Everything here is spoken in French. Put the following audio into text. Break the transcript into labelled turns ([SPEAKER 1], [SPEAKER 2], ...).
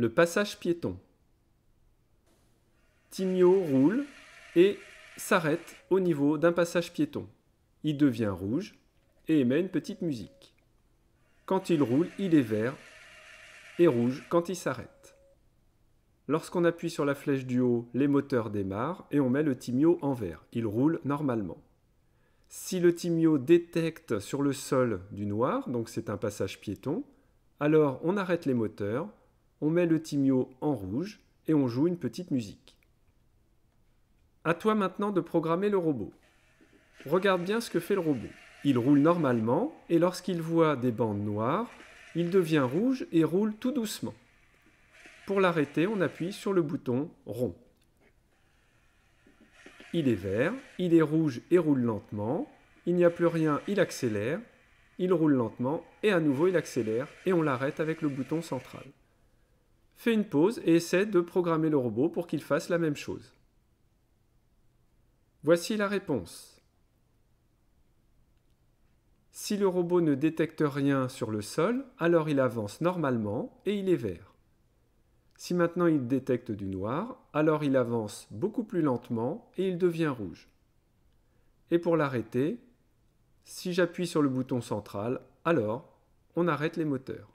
[SPEAKER 1] le passage piéton. Timio roule et s'arrête au niveau d'un passage piéton. Il devient rouge et émet une petite musique. Quand il roule, il est vert et rouge quand il s'arrête. Lorsqu'on appuie sur la flèche du haut, les moteurs démarrent et on met le Timio en vert. Il roule normalement. Si le Timio détecte sur le sol du noir, donc c'est un passage piéton, alors on arrête les moteurs, on met le timio en rouge et on joue une petite musique. À toi maintenant de programmer le robot. Regarde bien ce que fait le robot. Il roule normalement et lorsqu'il voit des bandes noires, il devient rouge et roule tout doucement. Pour l'arrêter, on appuie sur le bouton rond. Il est vert, il est rouge et roule lentement. Il n'y a plus rien, il accélère. Il roule lentement et à nouveau il accélère et on l'arrête avec le bouton central fais une pause et essaie de programmer le robot pour qu'il fasse la même chose. Voici la réponse. Si le robot ne détecte rien sur le sol, alors il avance normalement et il est vert. Si maintenant il détecte du noir, alors il avance beaucoup plus lentement et il devient rouge. Et pour l'arrêter, si j'appuie sur le bouton central, alors on arrête les moteurs.